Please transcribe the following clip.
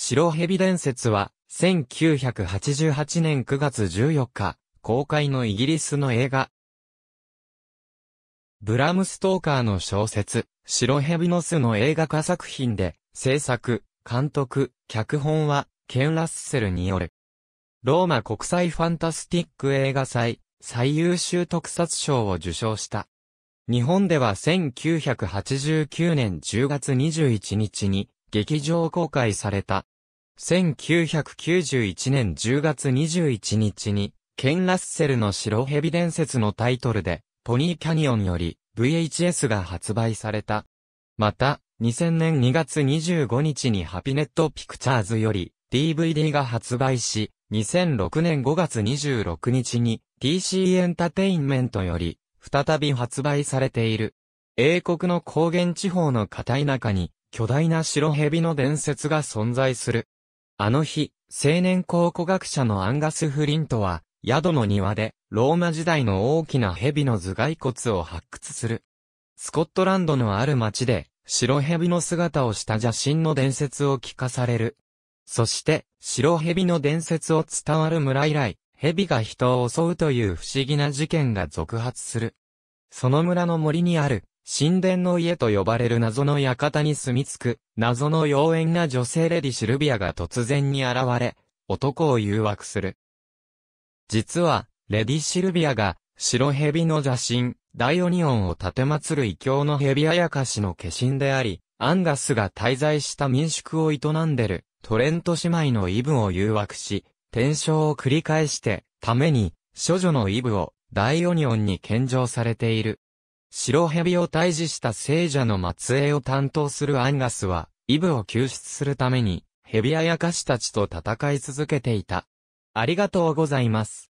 白蛇伝説は、1988年9月14日、公開のイギリスの映画。ブラム・ストーカーの小説、白蛇の巣の映画化作品で、制作、監督、脚本は、ケン・ラッセルによる。ローマ国際ファンタスティック映画祭、最優秀特撮賞を受賞した。日本では1989年10月21日に、劇場公開された。1991年10月21日に、ケン・ラッセルの白蛇伝説のタイトルで、ポニーキャニオンより VHS が発売された。また、2000年2月25日にハピネットピクチャーズより DVD が発売し、2006年5月26日に TC エンタテインメントより再び発売されている。英国の高原地方の片田舎に巨大な白蛇の伝説が存在する。あの日、青年考古学者のアンガス・フリントは、宿の庭で、ローマ時代の大きな蛇の頭蓋骨を発掘する。スコットランドのある町で、白蛇の姿をした邪神の伝説を聞かされる。そして、白蛇の伝説を伝わる村以来、蛇が人を襲うという不思議な事件が続発する。その村の森にある、神殿の家と呼ばれる謎の館に住み着く、謎の妖艶な女性レディシルビアが突然に現れ、男を誘惑する。実は、レディシルビアが、白蛇の邪神、ダイオニオンをて祭る異教の蛇あやかしの化身であり、アンガスが滞在した民宿を営んでる、トレント姉妹のイブを誘惑し、転生を繰り返して、ために、処女のイブを、ダイオニオンに献上されている。白蛇を退治した聖者の末裔を担当するアンガスは、イブを救出するために、蛇ややかしたちと戦い続けていた。ありがとうございます。